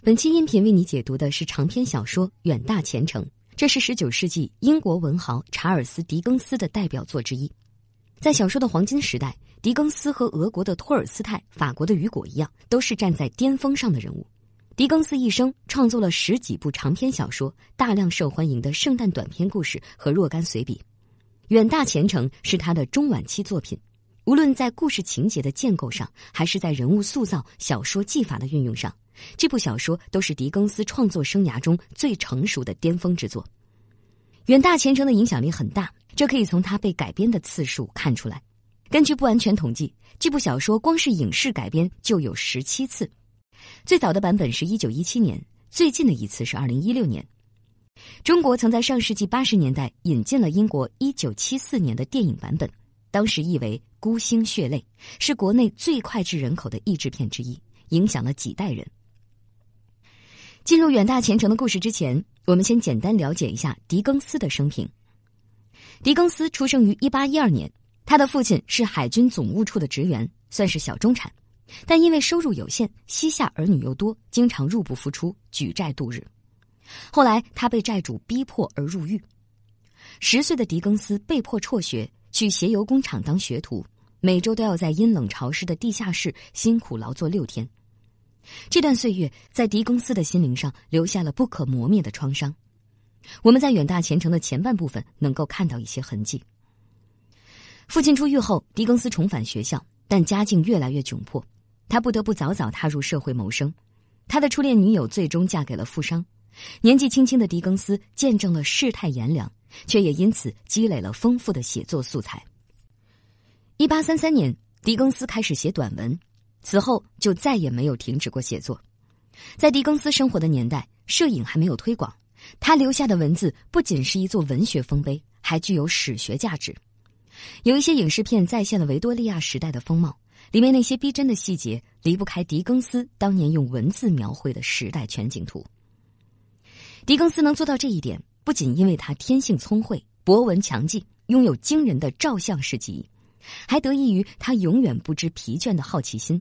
本期音频为你解读的是长篇小说《远大前程》，这是十九世纪英国文豪查尔斯·狄更斯的代表作之一。在小说的黄金时代，狄更斯和俄国的托尔斯泰、法国的雨果一样，都是站在巅峰上的人物。狄更斯一生创作了十几部长篇小说，大量受欢迎的圣诞短篇故事和若干随笔。《远大前程》是他的中晚期作品，无论在故事情节的建构上，还是在人物塑造、小说技法的运用上。这部小说都是狄更斯创作生涯中最成熟的巅峰之作，《远大前程》的影响力很大，这可以从他被改编的次数看出来。根据不完全统计，这部小说光是影视改编就有十七次，最早的版本是一九一七年，最近的一次是二零一六年。中国曾在上世纪八十年代引进了英国一九七四年的电影版本，当时译为《孤星血泪》，是国内最脍炙人口的译制片之一，影响了几代人。进入《远大前程》的故事之前，我们先简单了解一下狄更斯的生平。狄更斯出生于一八一二年，他的父亲是海军总务处的职员，算是小中产，但因为收入有限，膝下儿女又多，经常入不敷出，举债度日。后来他被债主逼迫而入狱，十岁的狄更斯被迫辍学，去鞋油工厂当学徒，每周都要在阴冷潮湿的地下室辛苦劳作六天。这段岁月在狄更斯的心灵上留下了不可磨灭的创伤。我们在《远大前程》的前半部分能够看到一些痕迹。父亲出狱后，狄更斯重返学校，但家境越来越窘迫，他不得不早早踏入社会谋生。他的初恋女友最终嫁给了富商。年纪轻轻的狄更斯见证了世态炎凉，却也因此积累了丰富的写作素材。一八三三年，狄更斯开始写短文。此后就再也没有停止过写作，在狄更斯生活的年代，摄影还没有推广，他留下的文字不仅是一座文学丰碑，还具有史学价值。有一些影视片再现了维多利亚时代的风貌，里面那些逼真的细节离不开狄更斯当年用文字描绘的时代全景图。狄更斯能做到这一点，不仅因为他天性聪慧、博闻强记，拥有惊人的照相式记忆。还得益于他永远不知疲倦的好奇心。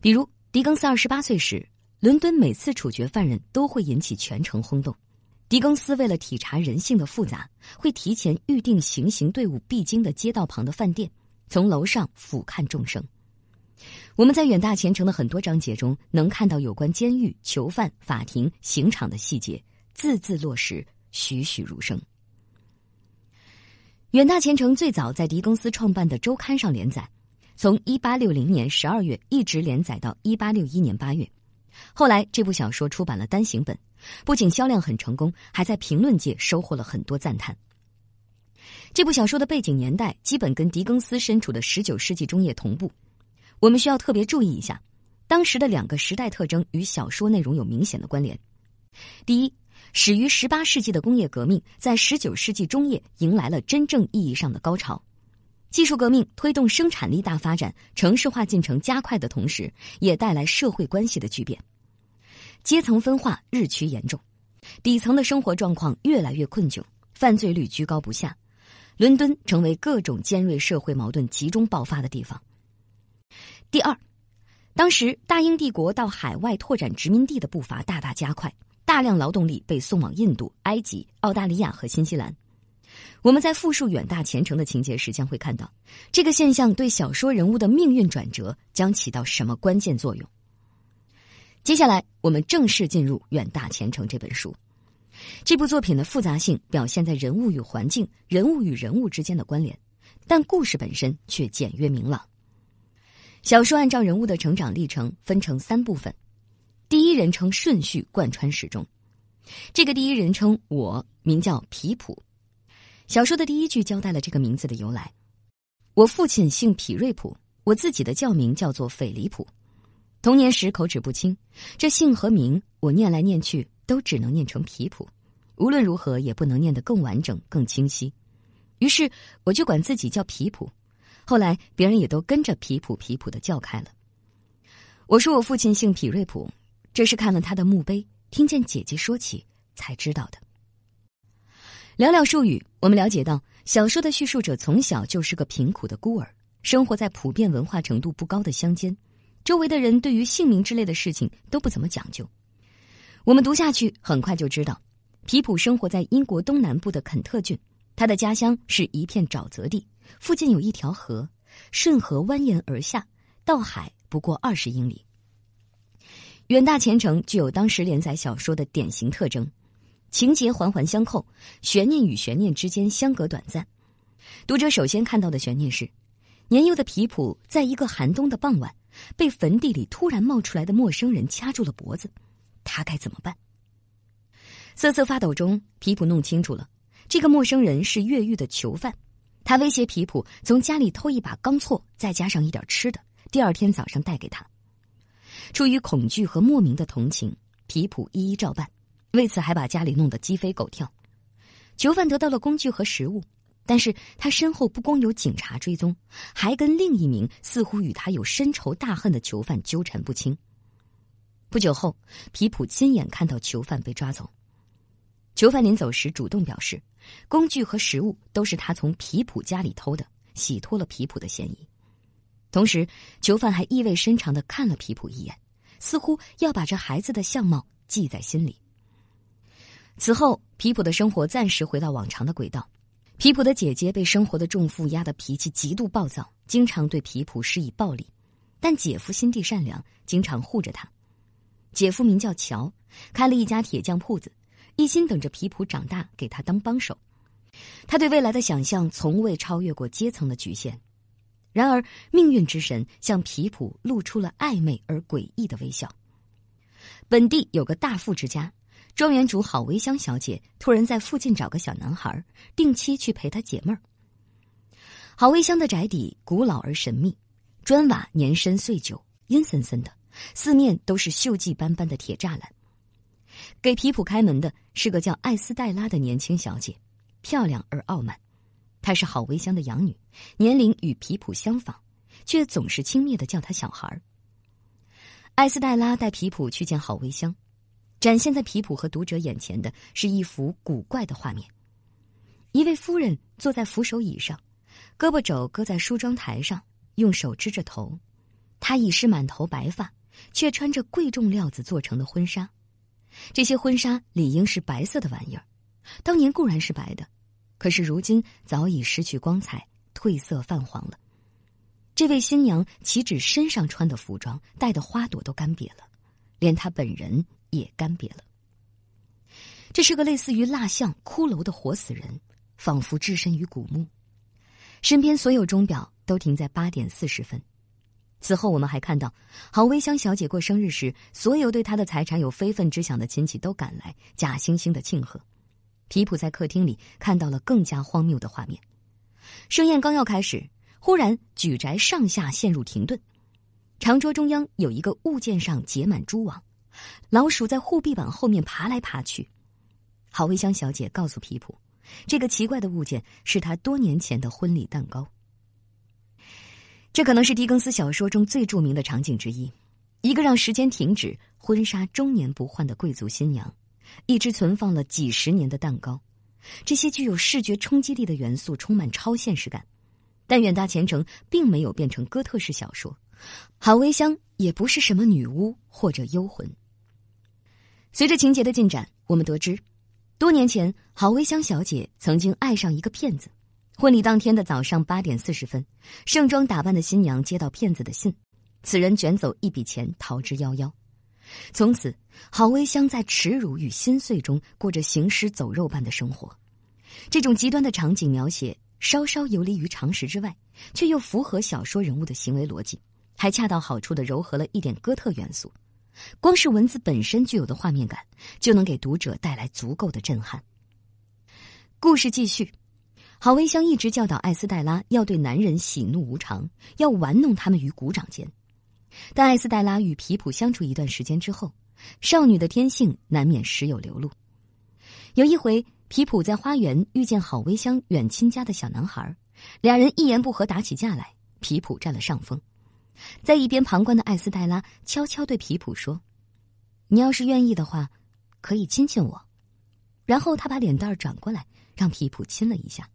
比如，狄更斯二十八岁时，伦敦每次处决犯人都会引起全城轰动。狄更斯为了体察人性的复杂，会提前预定行刑队伍必经的街道旁的饭店，从楼上俯瞰众生。我们在《远大前程》的很多章节中，能看到有关监狱、囚犯、法庭、刑场的细节，字字落实，栩栩如生。远大前程最早在狄更斯创办的周刊上连载，从一八六零年十二月一直连载到一八六一年八月。后来这部小说出版了单行本，不仅销量很成功，还在评论界收获了很多赞叹。这部小说的背景年代基本跟狄更斯身处的十九世纪中叶同步。我们需要特别注意一下，当时的两个时代特征与小说内容有明显的关联。第一，始于十八世纪的工业革命，在十九世纪中叶迎来了真正意义上的高潮。技术革命推动生产力大发展，城市化进程加快的同时，也带来社会关系的巨变，阶层分化日趋严重，底层的生活状况越来越困窘，犯罪率居高不下，伦敦成为各种尖锐社会矛盾集中爆发的地方。第二，当时大英帝国到海外拓展殖民地的步伐大大加快。大量劳动力被送往印度、埃及、澳大利亚和新西兰。我们在复述《远大前程》的情节时，将会看到这个现象对小说人物的命运转折将起到什么关键作用。接下来，我们正式进入《远大前程》这本书。这部作品的复杂性表现在人物与环境、人物与人物之间的关联，但故事本身却简约明朗。小说按照人物的成长历程分成三部分。第一人称顺序贯穿始终。这个第一人称“我”名叫皮普。小说的第一句交代了这个名字的由来：“我父亲姓皮瑞普，我自己的教名叫做菲利普。童年时口齿不清，这姓和名我念来念去都只能念成皮普，无论如何也不能念得更完整、更清晰。于是我就管自己叫皮普，后来别人也都跟着皮普、皮普的叫开了。我说我父亲姓皮瑞普。”这是看了他的墓碑，听见姐姐说起才知道的。寥寥数语，我们了解到小说的叙述者从小就是个贫苦的孤儿，生活在普遍文化程度不高的乡间，周围的人对于姓名之类的事情都不怎么讲究。我们读下去，很快就知道，皮普生活在英国东南部的肯特郡，他的家乡是一片沼泽地，附近有一条河，顺河蜿蜒而下，到海不过二十英里。远大前程具有当时连载小说的典型特征，情节环环相扣，悬念与悬念之间相隔短暂。读者首先看到的悬念是：年幼的皮普在一个寒冬的傍晚被坟地里突然冒出来的陌生人掐住了脖子，他该怎么办？瑟瑟发抖中，皮普弄清楚了，这个陌生人是越狱的囚犯，他威胁皮普从家里偷一把钢锉，再加上一点吃的，第二天早上带给他。出于恐惧和莫名的同情，皮普一一照办，为此还把家里弄得鸡飞狗跳。囚犯得到了工具和食物，但是他身后不光有警察追踪，还跟另一名似乎与他有深仇大恨的囚犯纠缠不清。不久后，皮普亲眼看到囚犯被抓走。囚犯临走时主动表示，工具和食物都是他从皮普家里偷的，洗脱了皮普的嫌疑。同时，囚犯还意味深长的看了皮普一眼，似乎要把这孩子的相貌记在心里。此后，皮普的生活暂时回到往常的轨道。皮普的姐姐被生活的重负压得脾气极度暴躁，经常对皮普施以暴力。但姐夫心地善良，经常护着他。姐夫名叫乔，开了一家铁匠铺子，一心等着皮普长大给他当帮手。他对未来的想象从未超越过阶层的局限。然而，命运之神向皮普露出了暧昧而诡异的微笑。本地有个大富之家，庄园主郝维香小姐突然在附近找个小男孩，定期去陪她解闷儿。郝维香的宅邸古老而神秘，砖瓦年深岁久，阴森森的，四面都是锈迹斑斑的铁栅栏。给皮普开门的是个叫艾斯黛拉的年轻小姐，漂亮而傲慢。她是郝薇香的养女，年龄与皮普相仿，却总是轻蔑的叫她“小孩儿”。艾斯黛拉带皮普去见郝薇香，展现在皮普和读者眼前的是一幅古怪的画面：一位夫人坐在扶手椅上，胳膊肘搁在梳妆台上，用手支着头。她已是满头白发，却穿着贵重料子做成的婚纱。这些婚纱理应是白色的玩意儿，当年固然是白的。可是如今早已失去光彩，褪色泛黄了。这位新娘岂止身上穿的服装、戴的花朵都干瘪了，连她本人也干瘪了。这是个类似于蜡像、骷髅的活死人，仿佛置身于古墓。身边所有钟表都停在八点四十分。此后，我们还看到，郝薇香小姐过生日时，所有对她的财产有非分之想的亲戚都赶来，假惺惺的庆贺。皮普在客厅里看到了更加荒谬的画面。盛宴刚要开始，忽然举宅上下陷入停顿。长桌中央有一个物件上结满蛛网，老鼠在护壁板后面爬来爬去。郝薇香小姐告诉皮普，这个奇怪的物件是她多年前的婚礼蛋糕。这可能是狄更斯小说中最著名的场景之一，一个让时间停止、婚纱终年不换的贵族新娘。一只存放了几十年的蛋糕，这些具有视觉冲击力的元素充满超现实感，但远大前程并没有变成哥特式小说，郝薇香也不是什么女巫或者幽魂。随着情节的进展，我们得知，多年前郝薇香小姐曾经爱上一个骗子，婚礼当天的早上八点四十分，盛装打扮的新娘接到骗子的信，此人卷走一笔钱逃之夭夭。从此，郝薇香在耻辱与心碎中过着行尸走肉般的生活。这种极端的场景描写稍稍游离于常识之外，却又符合小说人物的行为逻辑，还恰到好处的糅合了一点哥特元素。光是文字本身具有的画面感，就能给读者带来足够的震撼。故事继续，郝薇香一直教导艾斯黛拉要对男人喜怒无常，要玩弄他们于股掌间。但艾斯黛拉与皮普相处一段时间之后，少女的天性难免时有流露。有一回，皮普在花园遇见好微香远亲家的小男孩，俩人一言不合打起架来，皮普占了上风。在一边旁观的艾斯黛拉悄悄对皮普说：“你要是愿意的话，可以亲亲我。”然后他把脸蛋转过来，让皮普亲了一下。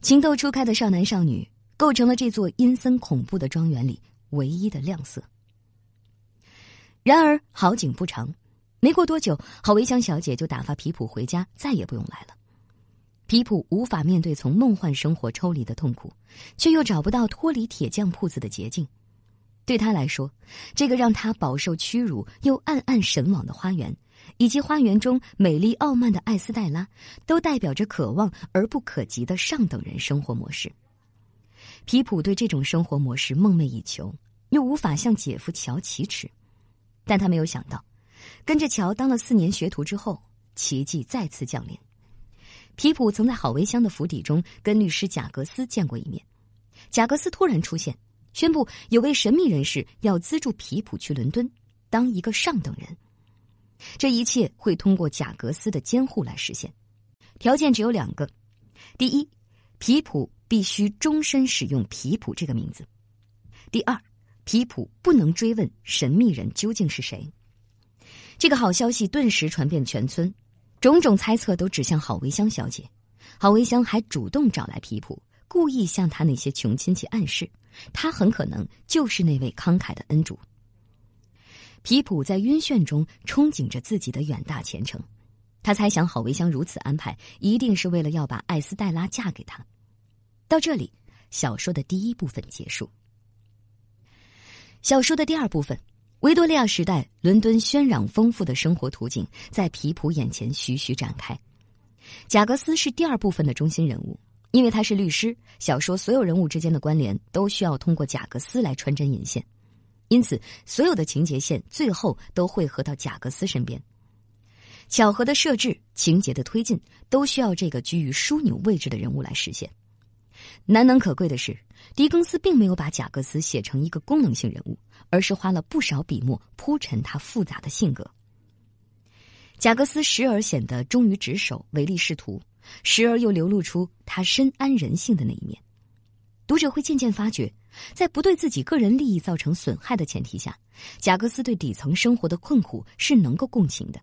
情窦初开的少男少女构成了这座阴森恐怖的庄园里。唯一的亮色。然而，好景不长，没过多久，郝维香小姐就打发皮普回家，再也不用来了。皮普无法面对从梦幻生活抽离的痛苦，却又找不到脱离铁匠铺子的捷径。对他来说，这个让他饱受屈辱又暗暗神往的花园，以及花园中美丽傲慢的艾斯黛拉，都代表着渴望而不可及的上等人生活模式。皮普对这种生活模式梦寐以求，又无法向姐夫乔启齿，但他没有想到，跟着乔当了四年学徒之后，奇迹再次降临。皮普曾在郝维香的府邸中跟律师贾格斯见过一面，贾格斯突然出现，宣布有位神秘人士要资助皮普去伦敦，当一个上等人。这一切会通过贾格斯的监护来实现，条件只有两个：第一。皮普必须终身使用“皮普”这个名字。第二，皮普不能追问神秘人究竟是谁。这个好消息顿时传遍全村，种种猜测都指向郝维香小姐。郝维香还主动找来皮普，故意向他那些穷亲戚暗示，他很可能就是那位慷慨的恩主。皮普在晕眩中憧憬着自己的远大前程。他猜想，郝维香如此安排，一定是为了要把艾斯黛拉嫁给他。到这里，小说的第一部分结束。小说的第二部分，维多利亚时代伦敦喧嚷丰富的生活图景，在皮普眼前徐徐展开。贾格斯是第二部分的中心人物，因为他是律师，小说所有人物之间的关联都需要通过贾格斯来穿针引线，因此所有的情节线最后都汇合到贾格斯身边。巧合的设置、情节的推进，都需要这个居于枢纽位置的人物来实现。难能可贵的是，狄更斯并没有把贾格斯写成一个功能性人物，而是花了不少笔墨铺陈他复杂的性格。贾格斯时而显得忠于职守、唯利是图，时而又流露出他深谙人性的那一面。读者会渐渐发觉，在不对自己个人利益造成损害的前提下，贾格斯对底层生活的困苦是能够共情的。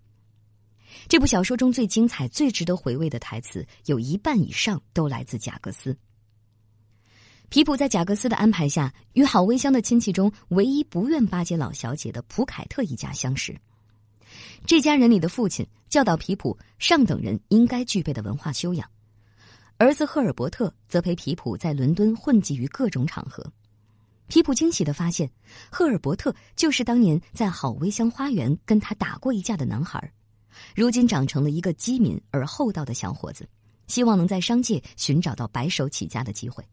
这部小说中最精彩、最值得回味的台词，有一半以上都来自贾格斯。皮普在贾格斯的安排下，与好微香的亲戚中唯一不愿巴结老小姐的普凯特一家相识。这家人里的父亲教导皮普上等人应该具备的文化修养，儿子赫尔伯特则陪皮普在伦敦混迹于各种场合。皮普惊喜的发现，赫尔伯特就是当年在好微香花园跟他打过一架的男孩。如今长成了一个机敏而厚道的小伙子，希望能在商界寻找到白手起家的机会。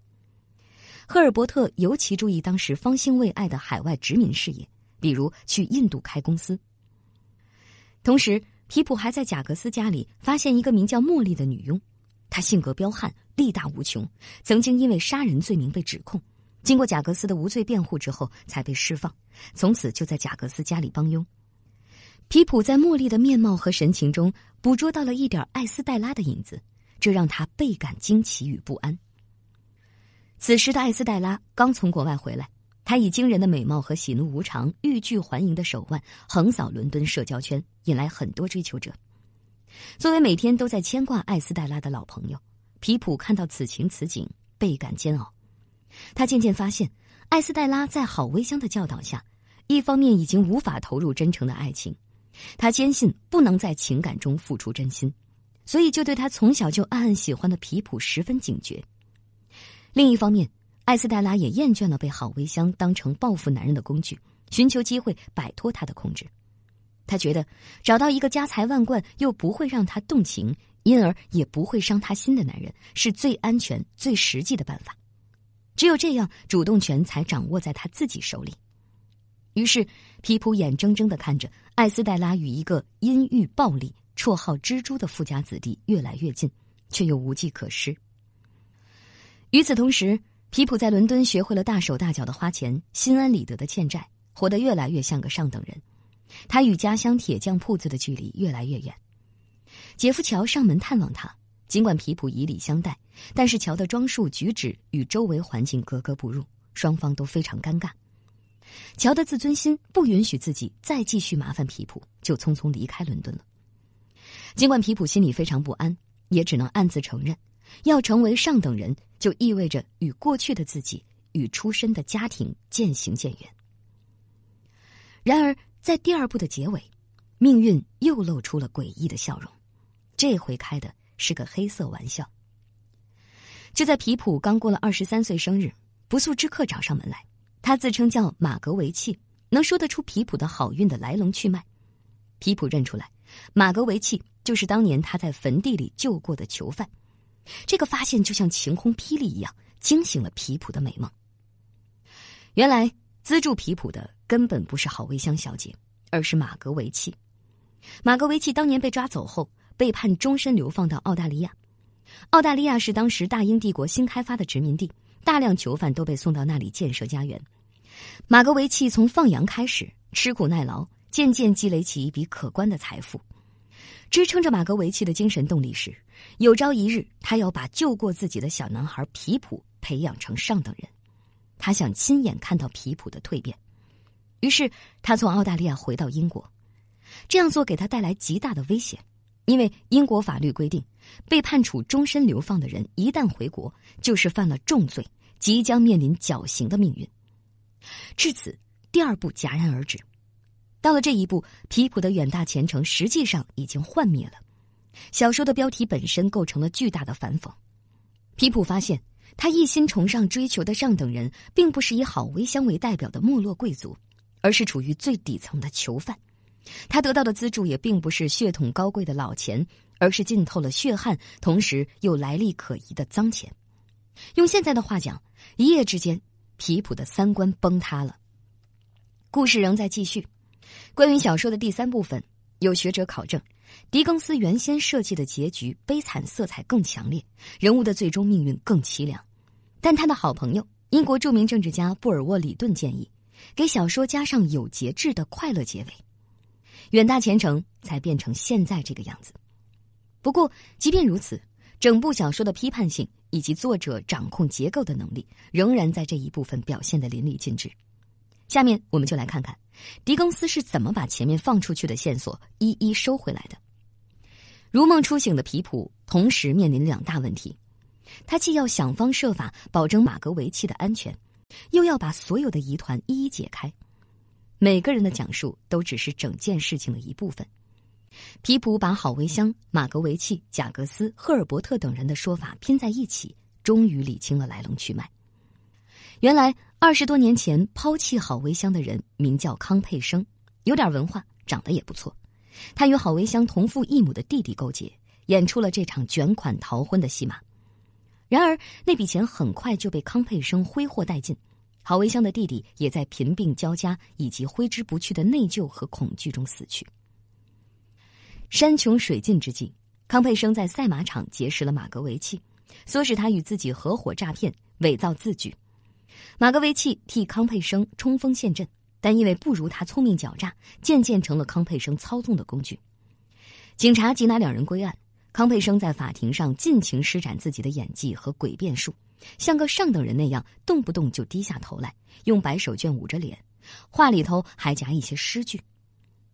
赫尔伯特尤其注意当时方兴未艾的海外殖民事业，比如去印度开公司。同时，皮普还在贾格斯家里发现一个名叫茉莉的女佣，她性格彪悍，力大无穷，曾经因为杀人罪名被指控，经过贾格斯的无罪辩护之后才被释放，从此就在贾格斯家里帮佣。皮普在茉莉的面貌和神情中捕捉到了一点艾斯黛拉的影子，这让他倍感惊奇与不安。此时的艾斯黛拉刚从国外回来，她以惊人的美貌和喜怒无常、欲拒还迎的手腕横扫伦敦社交圈，引来很多追求者。作为每天都在牵挂艾斯黛拉的老朋友，皮普看到此情此景倍感煎熬。他渐渐发现，艾斯黛拉在郝薇香的教导下，一方面已经无法投入真诚的爱情。他坚信不能在情感中付出真心，所以就对他从小就暗暗喜欢的皮普十分警觉。另一方面，艾斯黛拉也厌倦了被郝维香当成报复男人的工具，寻求机会摆脱他的控制。他觉得找到一个家财万贯又不会让他动情，因而也不会伤他心的男人，是最安全、最实际的办法。只有这样，主动权才掌握在他自己手里。于是，皮普眼睁睁的看着。艾斯黛拉与一个阴郁、暴力、绰号“蜘蛛”的富家子弟越来越近，却又无计可施。与此同时，皮普在伦敦学会了大手大脚的花钱，心安理得的欠债，活得越来越像个上等人。他与家乡铁匠铺子的距离越来越远。杰夫乔上门探望他，尽管皮普以礼相待，但是乔的装束、举止与周围环境格格不入，双方都非常尴尬。乔的自尊心不允许自己再继续麻烦皮普，就匆匆离开伦敦了。尽管皮普心里非常不安，也只能暗自承认，要成为上等人就意味着与过去的自己、与出身的家庭渐行渐远。然而，在第二部的结尾，命运又露出了诡异的笑容，这回开的是个黑色玩笑。就在皮普刚过了二十三岁生日，不速之客找上门来。他自称叫马格维契，能说得出皮普的好运的来龙去脉。皮普认出来，马格维契就是当年他在坟地里救过的囚犯。这个发现就像晴空霹雳一样，惊醒了皮普的美梦。原来资助皮普的根本不是郝薇香小姐，而是马格维契。马格维契当年被抓走后，被判终身流放到澳大利亚。澳大利亚是当时大英帝国新开发的殖民地。大量囚犯都被送到那里建设家园。马格维奇从放羊开始，吃苦耐劳，渐渐积累起一笔可观的财富。支撑着马格维奇的精神动力是：有朝一日，他要把救过自己的小男孩皮普培养成上等人。他想亲眼看到皮普的蜕变。于是，他从澳大利亚回到英国。这样做给他带来极大的危险。因为英国法律规定，被判处终身流放的人一旦回国，就是犯了重罪，即将面临绞刑的命运。至此，第二部戛然而止。到了这一步，皮普的远大前程实际上已经幻灭了。小说的标题本身构成了巨大的反讽。皮普发现，他一心崇尚追求的上等人，并不是以郝威香为代表的没落贵族，而是处于最底层的囚犯。他得到的资助也并不是血统高贵的老钱，而是浸透了血汗，同时又来历可疑的脏钱。用现在的话讲，一夜之间，皮普的三观崩塌了。故事仍在继续。关于小说的第三部分，有学者考证，狄更斯原先设计的结局悲惨色彩更强烈，人物的最终命运更凄凉。但他的好朋友，英国著名政治家布尔沃里顿建议，给小说加上有节制的快乐结尾。远大前程才变成现在这个样子。不过，即便如此，整部小说的批判性以及作者掌控结构的能力，仍然在这一部分表现的淋漓尽致。下面我们就来看看狄更斯是怎么把前面放出去的线索一一收回来的。如梦初醒的皮普，同时面临两大问题：他既要想方设法保证马格维奇的安全，又要把所有的疑团一一解开。每个人的讲述都只是整件事情的一部分。皮普把郝维香、马格维奇、贾格斯、赫尔伯特等人的说法拼在一起，终于理清了来龙去脉。原来，二十多年前抛弃郝维香的人名叫康佩生，有点文化，长得也不错。他与郝维香同父异母的弟弟勾结，演出了这场卷款逃婚的戏码。然而，那笔钱很快就被康佩生挥霍殆尽。郝维香的弟弟也在贫病交加以及挥之不去的内疚和恐惧中死去。山穷水尽之际，康佩生在赛马场结识了马格维契，唆使他与自己合伙诈骗、伪造字据。马格维契替康佩生冲锋陷阵，但因为不如他聪明狡诈，渐渐成了康佩生操纵的工具。警察缉拿两人归案，康佩生在法庭上尽情施展自己的演技和诡辩术。像个上等人那样，动不动就低下头来，用白手绢捂着脸，话里头还夹一些诗句。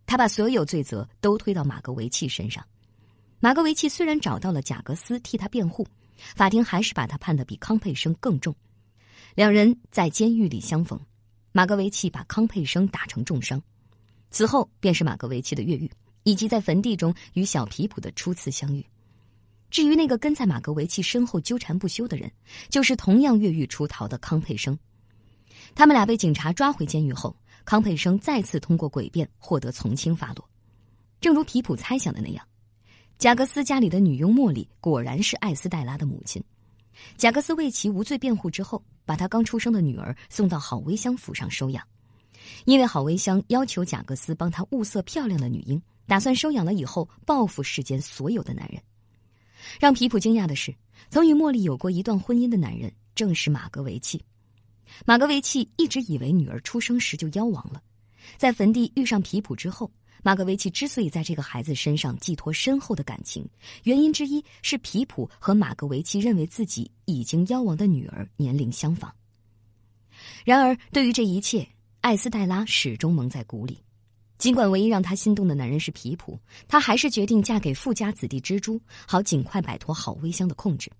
他把所有罪责都推到马格维奇身上。马格维奇虽然找到了贾格斯替他辩护，法庭还是把他判得比康佩生更重。两人在监狱里相逢，马格维奇把康佩生打成重伤。此后便是马格维奇的越狱，以及在坟地中与小皮普的初次相遇。至于那个跟在马格维奇身后纠缠不休的人，就是同样越狱出逃的康佩生。他们俩被警察抓回监狱后，康佩生再次通过诡辩获得从轻发落。正如皮普猜想的那样，贾格斯家里的女佣莫里果然是艾斯黛拉的母亲。贾格斯为其无罪辩护之后，把他刚出生的女儿送到郝薇香府上收养。因为郝薇香要求贾格斯帮他物色漂亮的女婴，打算收养了以后报复世间所有的男人。让皮普惊讶的是，曾与茉莉有过一段婚姻的男人正是马格维奇。马格维奇一直以为女儿出生时就夭亡了，在坟地遇上皮普之后，马格维奇之所以在这个孩子身上寄托深厚的感情，原因之一是皮普和马格维奇认为自己已经夭亡的女儿年龄相仿。然而，对于这一切，艾斯黛拉始终蒙在鼓里。尽管唯一让她心动的男人是皮普，她还是决定嫁给富家子弟蜘蛛，好尽快摆脱郝薇香的控制。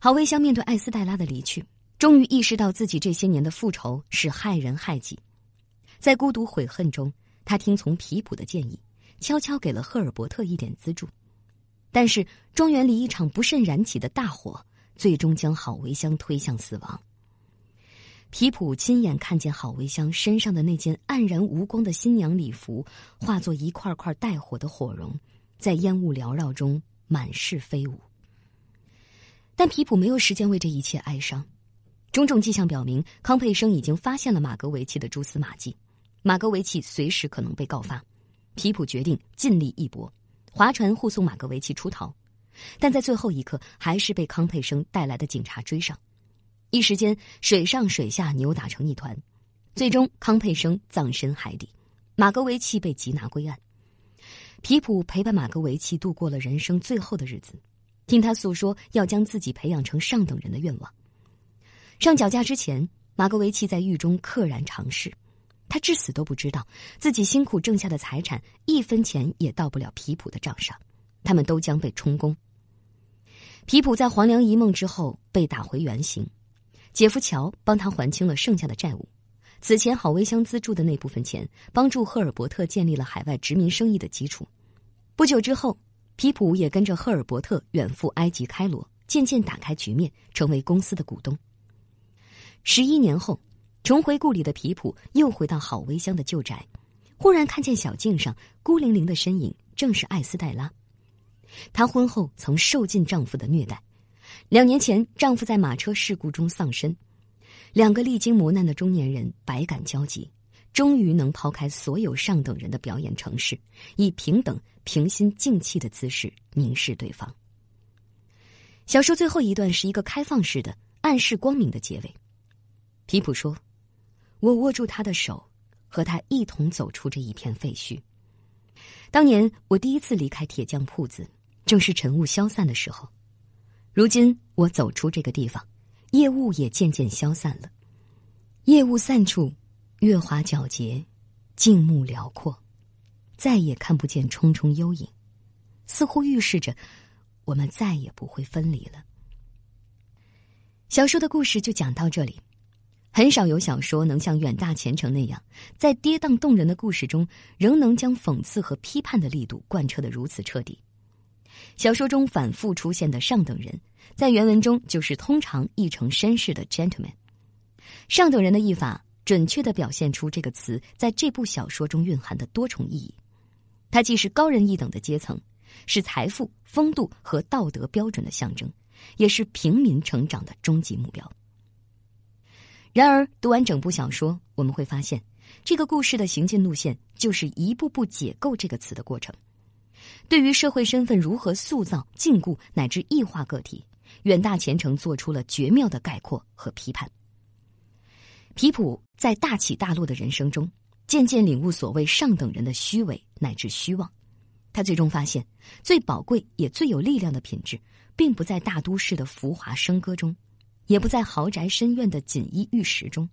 郝薇香面对艾斯黛拉的离去，终于意识到自己这些年的复仇是害人害己，在孤独悔恨中，他听从皮普的建议，悄悄给了赫尔伯特一点资助。但是庄园里一场不慎燃起的大火，最终将郝薇香推向死亡。皮普亲眼看见郝维香身上的那件黯然无光的新娘礼服化作一块块带火的火绒，在烟雾缭绕中满是飞舞。但皮普没有时间为这一切哀伤，种种迹象表明康佩生已经发现了马格维奇的蛛丝马迹，马格维奇随时可能被告发。皮普决定尽力一搏，划船护送马格维奇出逃，但在最后一刻还是被康佩生带来的警察追上。一时间，水上水下扭打成一团，最终康佩生葬身海底，马格维奇被缉拿归案。皮普陪伴马格维奇度过了人生最后的日子，听他诉说要将自己培养成上等人的愿望。上绞架之前，马格维奇在狱中溘然长逝，他至死都不知道自己辛苦挣下的财产一分钱也到不了皮普的账上，他们都将被充公。皮普在黄粱一梦之后被打回原形。姐夫乔帮他还清了剩下的债务，此前郝维香资助的那部分钱，帮助赫尔伯特建立了海外殖民生意的基础。不久之后，皮普也跟着赫尔伯特远赴埃及开罗，渐渐打开局面，成为公司的股东。十一年后，重回故里的皮普又回到郝维香的旧宅，忽然看见小径上孤零零的身影，正是艾斯黛拉。她婚后曾受尽丈夫的虐待。两年前，丈夫在马车事故中丧生。两个历经磨难的中年人，百感交集，终于能抛开所有上等人的表演程式，以平等、平心静气的姿势凝视对方。小说最后一段是一个开放式的、暗示光明的结尾。皮普说：“我握住他的手，和他一同走出这一片废墟。当年我第一次离开铁匠铺子，正是晨雾消散的时候。”如今我走出这个地方，夜雾也渐渐消散了。夜雾散处，月华皎洁，静穆辽阔，再也看不见重重幽影，似乎预示着我们再也不会分离了。小说的故事就讲到这里。很少有小说能像《远大前程》那样，在跌宕动人的故事中，仍能将讽刺和批判的力度贯彻的如此彻底。小说中反复出现的上等人。在原文中，就是通常译成“绅士”的 gentleman，上等人的译法准确的表现出这个词在这部小说中蕴含的多重意义。它既是高人一等的阶层，是财富、风度和道德标准的象征，也是平民成长的终极目标。然而，读完整部小说，我们会发现，这个故事的行进路线就是一步步解构这个词的过程。对于社会身份如何塑造、禁锢乃至异化个体。远大前程做出了绝妙的概括和批判。皮普在大起大落的人生中，渐渐领悟所谓上等人的虚伪乃至虚妄。他最终发现，最宝贵也最有力量的品质，并不在大都市的浮华笙歌中，也不在豪宅深院的锦衣玉食中，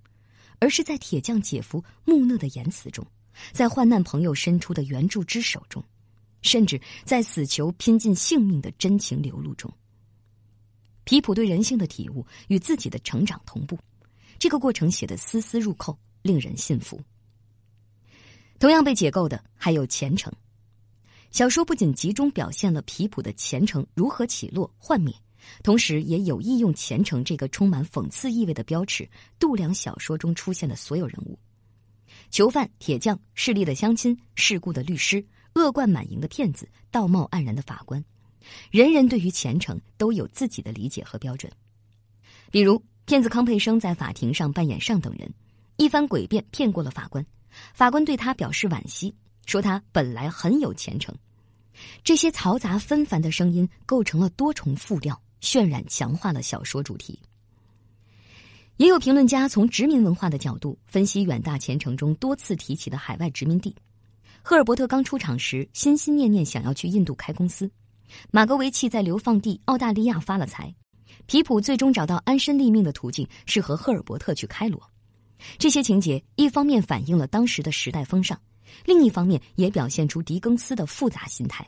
而是在铁匠姐夫木讷的言辞中，在患难朋友伸出的援助之手中，甚至在死囚拼尽性命的真情流露中。皮普对人性的体悟与自己的成长同步，这个过程写得丝丝入扣，令人信服。同样被解构的还有虔诚。小说不仅集中表现了皮普的虔诚如何起落幻灭，同时也有意用虔诚这个充满讽刺意味的标尺，度量小说中出现的所有人物：囚犯、铁匠、势力的乡亲、事故的律师、恶贯满盈的骗子、道貌岸然的法官。人人对于前程都有自己的理解和标准，比如骗子康佩生在法庭上扮演上等人，一番诡辩骗过了法官，法官对他表示惋惜，说他本来很有前程。这些嘈杂纷繁的声音构成了多重复调，渲染强化了小说主题。也有评论家从殖民文化的角度分析《远大前程》中多次提起的海外殖民地。赫尔伯特刚出场时，心心念念想要去印度开公司。马格维奇在流放地澳大利亚发了财，皮普最终找到安身立命的途径是和赫尔伯特去开罗。这些情节一方面反映了当时的时代风尚，另一方面也表现出狄更斯的复杂心态。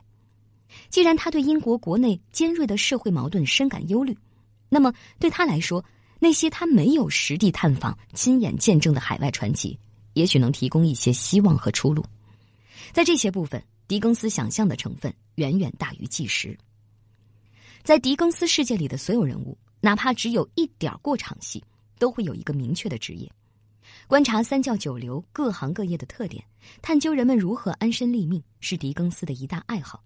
既然他对英国国内尖锐的社会矛盾深感忧虑，那么对他来说，那些他没有实地探访、亲眼见证的海外传奇，也许能提供一些希望和出路。在这些部分，狄更斯想象的成分。远远大于计时。在狄更斯世界里的所有人物，哪怕只有一点过场戏，都会有一个明确的职业。观察三教九流、各行各业的特点，探究人们如何安身立命，是狄更斯的一大爱好。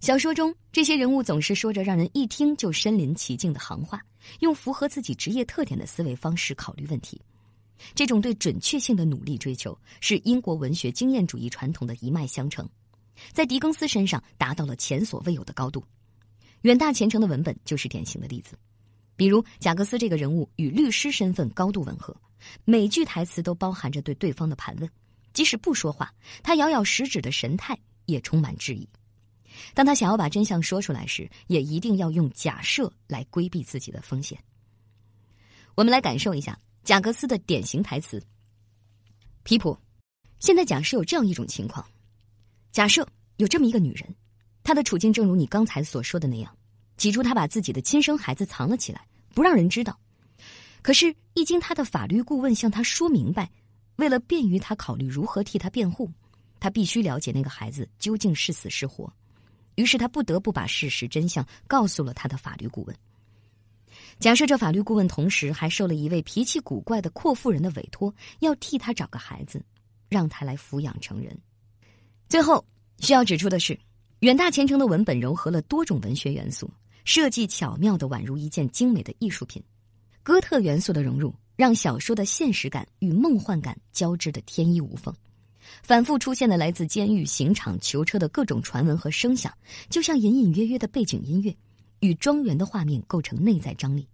小说中，这些人物总是说着让人一听就身临其境的行话，用符合自己职业特点的思维方式考虑问题。这种对准确性的努力追求，是英国文学经验主义传统的一脉相承。在狄更斯身上达到了前所未有的高度，《远大前程》的文本就是典型的例子。比如，贾格斯这个人物与律师身份高度吻合，每句台词都包含着对对方的盘问。即使不说话，他咬咬食指的神态也充满质疑。当他想要把真相说出来时，也一定要用假设来规避自己的风险。我们来感受一下贾格斯的典型台词：“皮普，现在假设有这样一种情况。”假设有这么一个女人，她的处境正如你刚才所说的那样，起初她把自己的亲生孩子藏了起来，不让人知道。可是，一经她的法律顾问向她说明白，为了便于她考虑如何替他辩护，她必须了解那个孩子究竟是死是活。于是，她不得不把事实真相告诉了她的法律顾问。假设这法律顾问同时还受了一位脾气古怪的阔妇人的委托，要替他找个孩子，让他来抚养成人。最后，需要指出的是，《远大前程》的文本融合了多种文学元素，设计巧妙的宛如一件精美的艺术品。哥特元素的融入，让小说的现实感与梦幻感交织的天衣无缝。反复出现的来自监狱、刑场、囚车的各种传闻和声响，就像隐隐约约的背景音乐，与庄园的画面构成内在张力。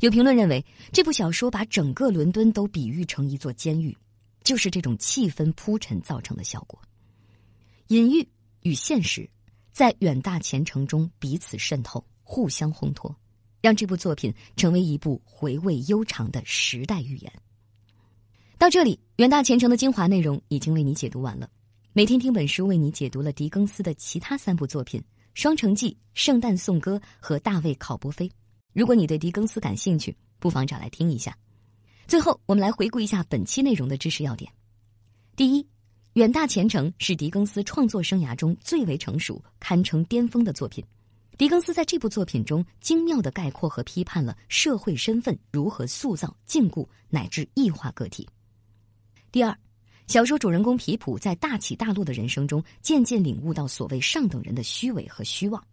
有评论认为，这部小说把整个伦敦都比喻成一座监狱，就是这种气氛铺陈造成的效果。隐喻与现实，在远大前程中彼此渗透，互相烘托，让这部作品成为一部回味悠长的时代寓言。到这里，远大前程的精华内容已经为你解读完了。每天听本书为你解读了狄更斯的其他三部作品：《双城记》《圣诞颂歌》和《大卫·考伯菲》。如果你对狄更斯感兴趣，不妨找来听一下。最后，我们来回顾一下本期内容的知识要点：第一。远大前程是狄更斯创作生涯中最为成熟、堪称巅峰的作品。狄更斯在这部作品中精妙的概括和批判了社会身份如何塑造、禁锢乃至异化个体。第二，小说主人公皮普在大起大落的人生中，渐渐领悟到所谓上等人的虚伪和虚妄。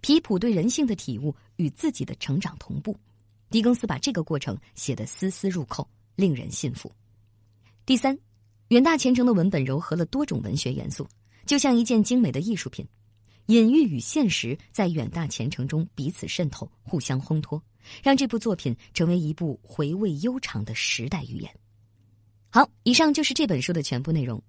皮普对人性的体悟与自己的成长同步，狄更斯把这个过程写得丝丝入扣，令人信服。第三。远大前程的文本糅合了多种文学元素，就像一件精美的艺术品，隐喻与现实在远大前程中彼此渗透，互相烘托，让这部作品成为一部回味悠长的时代寓言。好，以上就是这本书的全部内容。